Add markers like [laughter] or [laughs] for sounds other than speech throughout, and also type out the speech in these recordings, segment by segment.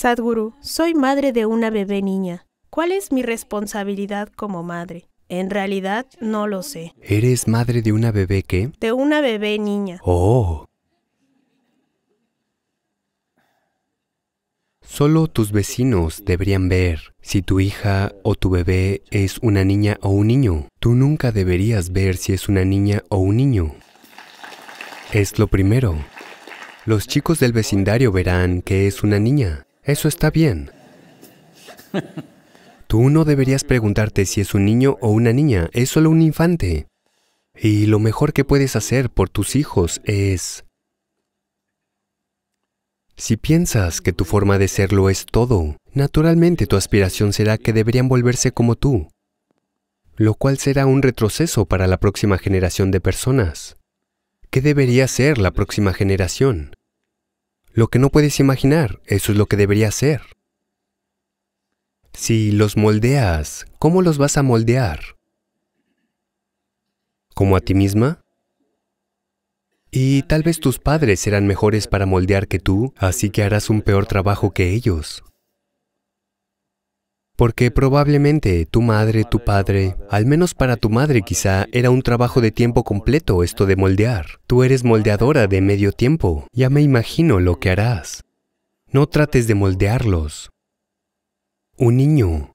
Sadhguru, soy madre de una bebé niña. ¿Cuál es mi responsabilidad como madre? En realidad, no lo sé. ¿Eres madre de una bebé qué? De una bebé niña. Oh. Solo tus vecinos deberían ver si tu hija o tu bebé es una niña o un niño. Tú nunca deberías ver si es una niña o un niño. Es lo primero. Los chicos del vecindario verán que es una niña. Eso está bien. [laughs] Tú no deberías preguntarte si es un niño o una niña, es solo un infante. Y lo mejor que puedes hacer por tus hijos es... Si piensas que tu forma de serlo es todo, naturalmente tu aspiración será que deberían volverse como tú, lo cual será un retroceso para la próxima generación de personas. ¿Qué debería ser la próxima generación? Lo que no puedes imaginar, eso es lo que debería ser. Si los moldeas, ¿cómo los vas a moldear? ¿Como a ti misma? Y tal vez tus padres serán mejores para moldear que tú, así que harás un peor trabajo que ellos. Porque probablemente tu madre, tu padre, al menos para tu madre quizá, era un trabajo de tiempo completo esto de moldear. Tú eres moldeadora de medio tiempo. Ya me imagino lo que harás. No trates de moldearlos. Un niño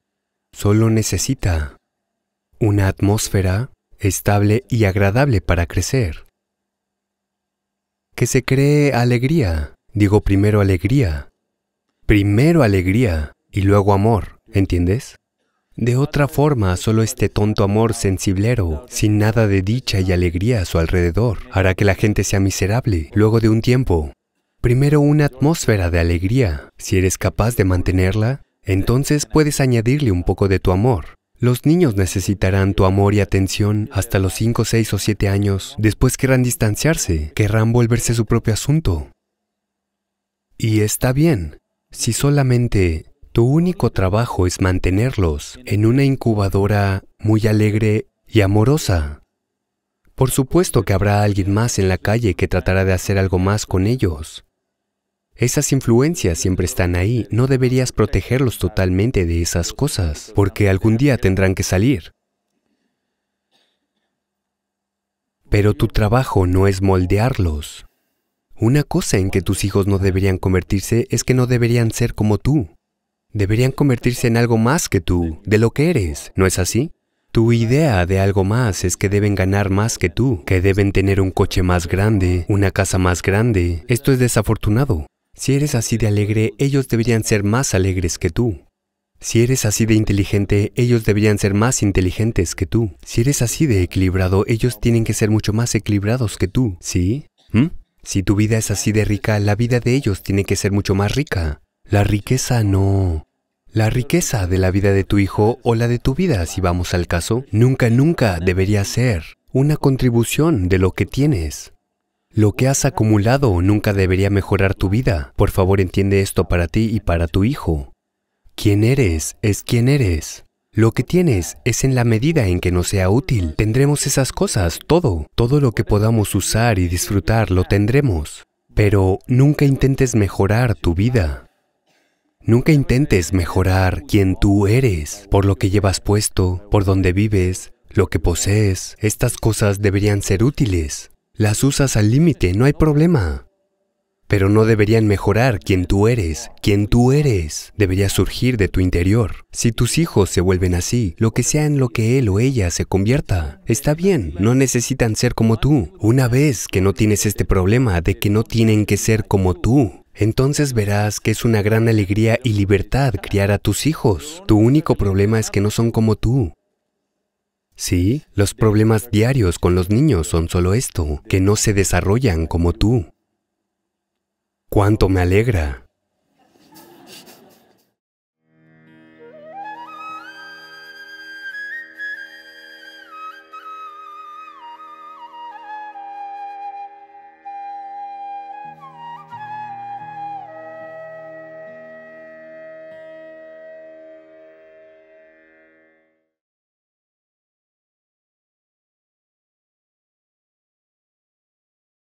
solo necesita una atmósfera estable y agradable para crecer. Que se cree alegría. Digo primero alegría. Primero alegría y luego amor. ¿Entiendes? De otra forma, solo este tonto amor sensiblero, sin nada de dicha y alegría a su alrededor, hará que la gente sea miserable luego de un tiempo. Primero una atmósfera de alegría. Si eres capaz de mantenerla, entonces puedes añadirle un poco de tu amor. Los niños necesitarán tu amor y atención hasta los 5, 6 o 7 años. Después querrán distanciarse, querrán volverse su propio asunto. Y está bien, si solamente tu único trabajo es mantenerlos en una incubadora muy alegre y amorosa. Por supuesto que habrá alguien más en la calle que tratará de hacer algo más con ellos. Esas influencias siempre están ahí, no deberías protegerlos totalmente de esas cosas, porque algún día tendrán que salir. Pero tu trabajo no es moldearlos. Una cosa en que tus hijos no deberían convertirse es que no deberían ser como tú deberían convertirse en algo más que tú, de lo que eres, ¿no es así? Tu idea de algo más es que deben ganar más que tú, que deben tener un coche más grande, una casa más grande. Esto es desafortunado. Si eres así de alegre, ellos deberían ser más alegres que tú. Si eres así de inteligente, ellos deberían ser más inteligentes que tú. Si eres así de equilibrado, ellos tienen que ser mucho más equilibrados que tú, ¿sí? ¿Mm? Si tu vida es así de rica, la vida de ellos tiene que ser mucho más rica. La riqueza no. La riqueza de la vida de tu hijo o la de tu vida, si vamos al caso, nunca, nunca debería ser una contribución de lo que tienes. Lo que has acumulado nunca debería mejorar tu vida. Por favor, entiende esto para ti y para tu hijo. Quien eres es quien eres. Lo que tienes es en la medida en que nos sea útil. Tendremos esas cosas, todo. Todo lo que podamos usar y disfrutar lo tendremos. Pero nunca intentes mejorar tu vida. Nunca intentes mejorar quien tú eres, por lo que llevas puesto, por donde vives, lo que posees. Estas cosas deberían ser útiles. Las usas al límite, no hay problema. Pero no deberían mejorar quien tú eres. Quien tú eres debería surgir de tu interior. Si tus hijos se vuelven así, lo que sea en lo que él o ella se convierta, está bien, no necesitan ser como tú. Una vez que no tienes este problema de que no tienen que ser como tú, entonces verás que es una gran alegría y libertad criar a tus hijos. Tu único problema es que no son como tú. Sí, los problemas diarios con los niños son solo esto, que no se desarrollan como tú. ¿Cuánto me alegra?